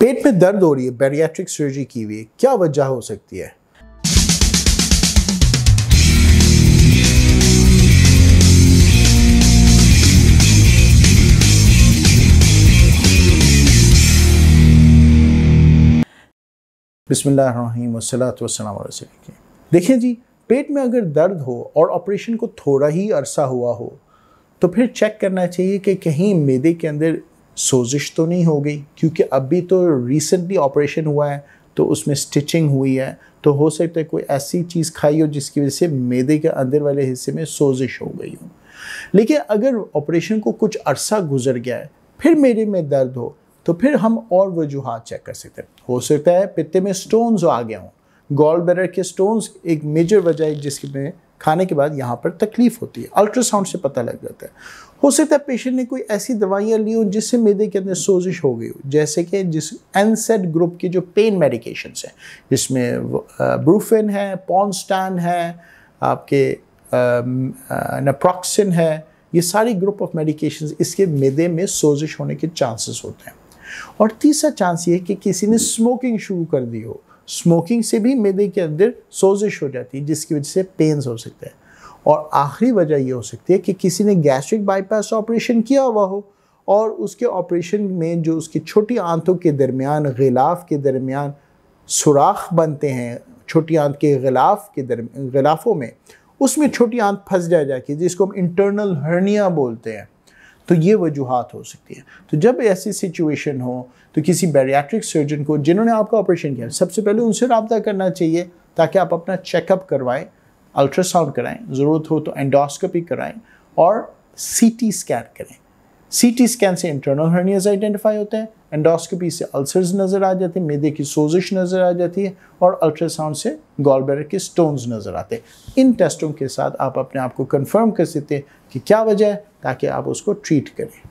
पेट में दर्द हो रही है बैरियाट्रिक सर्जरी की हुई है क्या वजह हो सकती है बिसमीम देखिए जी पेट में अगर दर्द हो और ऑपरेशन को थोड़ा ही अरसा हुआ हो तो फिर चेक करना चाहिए कि कहीं मेदे के अंदर सोजिश तो नहीं हो गई क्योंकि अभी तो रिसेंटली ऑपरेशन हुआ है तो उसमें स्टिचिंग हुई है तो हो सकता है कोई ऐसी चीज़ खाई हो जिसकी वजह से मैदे के अंदर वाले हिस्से में सोजिश हो गई हो लेकिन अगर ऑपरेशन को कुछ अरसा गुजर गया है फिर मेरे में दर्द हो तो फिर हम और वजूहत चेक कर सकते हैं हो सकता है पित्ते में स्टोन्स आ गया हों गॉल बेर के स्टोन्स एक मेजर वजह है जिसमें खाने के बाद यहाँ पर तकलीफ होती है अल्ट्रासाउंड से पता लग जाता है हो सकता है पेशेंट ने कोई ऐसी दवाइयाँ ली हों जिससे मैदे के अंदर सोजिश हो गई हो जैसे कि जिस एनसेट ग्रुप की जो पेन मेडिकेशन हैं जिसमें ब्रूफिन है पॉन्स्टान है आपके नप्रॉक्सिन है ये सारी ग्रुप ऑफ मेडिकेशन इसके मेदे में सोजिश होने के चांसेस होते हैं और तीसरा चांस ये है कि किसी ने स्मोकिंग शुरू कर दी हो स्मोकिंग से भी मैदे के अंदर सोजिश हो जाती है जिसकी वजह से पेन्स हो सकते हैं और आखिरी वजह ये हो सकती है कि किसी ने गैस्ट्रिक बाईपास ऑपरेशन किया हुआ हो और उसके ऑपरेशन में जो उसकी छोटी आंतों के दरमियान गिलाफ के दरमियान सुराख बनते हैं छोटी आंत के गिलाफ के दर गिलाफों में उसमें छोटी आंत फंस जाए जाके जिसको हम इंटरनल हर्निया बोलते हैं तो ये वजूहत हो सकती है तो जब ऐसी सिचुएशन हो तो किसी बैरियाट्रिक सर्जन को जिन्होंने आपका ऑपरेशन किया सबसे पहले उनसे रबता करना चाहिए ताकि आप अपना चेकअप करवाएं अल्ट्रासाउंड कराएं ज़रूरत हो तो एंडोस्कोपी कराएं और सीटी स्कैन करें सीटी स्कैन से इंटरनल हर्नियाज आइडेंटिफाई होते हैं एंडोस्कोपी से अल्सर्स नज़र आ जाते हैं मेदे की सोजिश नज़र आ जाती है और अल्ट्रासाउंड से गॉलबेर के स्टोन्स नज़र आते हैं इन टेस्टों के साथ आप अपने आप को कन्फर्म कर सकते हैं कि क्या वजह है ताकि आप उसको ट्रीट करें